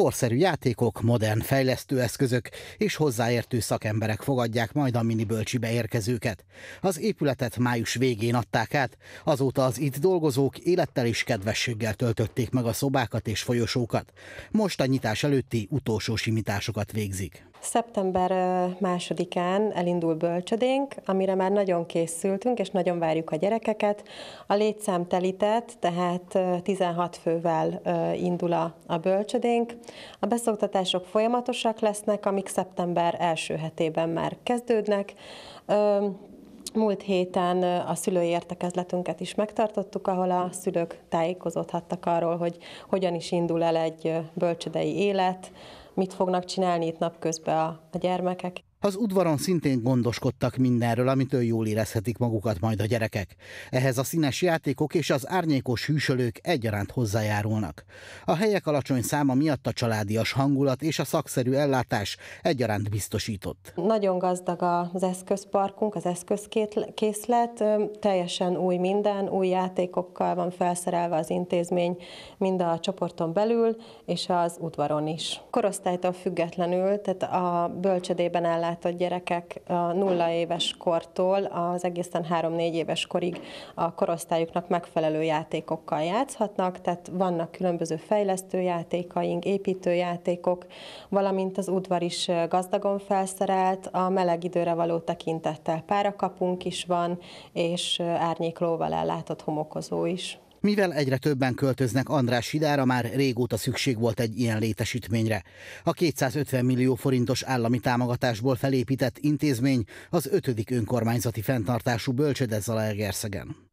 Korszerű játékok, modern fejlesztőeszközök és hozzáértő szakemberek fogadják majd a mini bölcsibe érkezőket. Az épületet május végén adták át, azóta az itt dolgozók élettel és kedvességgel töltötték meg a szobákat és folyosókat. Most a nyitás előtti utolsó simításokat végzik. Szeptember másodikán elindul bölcsödénk, amire már nagyon készültünk, és nagyon várjuk a gyerekeket. A létszám telített, tehát 16 fővel indul a, a bölcsödénk. A beszoktatások folyamatosak lesznek, amik szeptember első hetében már kezdődnek. Múlt héten a szülői értekezletünket is megtartottuk, ahol a szülők tájékozódhattak arról, hogy hogyan is indul el egy bölcsödei élet, mit fognak csinálni itt napközben a, a gyermekek. Az udvaron szintén gondoskodtak mindenről, amitől jól érezhetik magukat majd a gyerekek. Ehhez a színes játékok és az árnyékos hűsölők egyaránt hozzájárulnak. A helyek alacsony száma miatt a családias hangulat és a szakszerű ellátás egyaránt biztosított. Nagyon gazdag az eszközparkunk, az eszközkészlet, teljesen új minden, új játékokkal van felszerelve az intézmény, mind a csoporton belül és az udvaron is. Korosztálytól függetlenül, tehát a bölcsödében ellátás tehát a gyerekek a nulla éves kortól az egészen három-négy éves korig a korosztályuknak megfelelő játékokkal játszhatnak, tehát vannak különböző fejlesztő játékaink, játékok, valamint az udvar is gazdagon felszerelt, a meleg időre való tekintettel párakapunk is van, és árnyéklóval ellátott homokozó is. Mivel egyre többen költöznek András Hidára, már régóta szükség volt egy ilyen létesítményre. A 250 millió forintos állami támogatásból felépített intézmény az ötödik önkormányzati fenntartású bölcsöde Zalaegerszegen.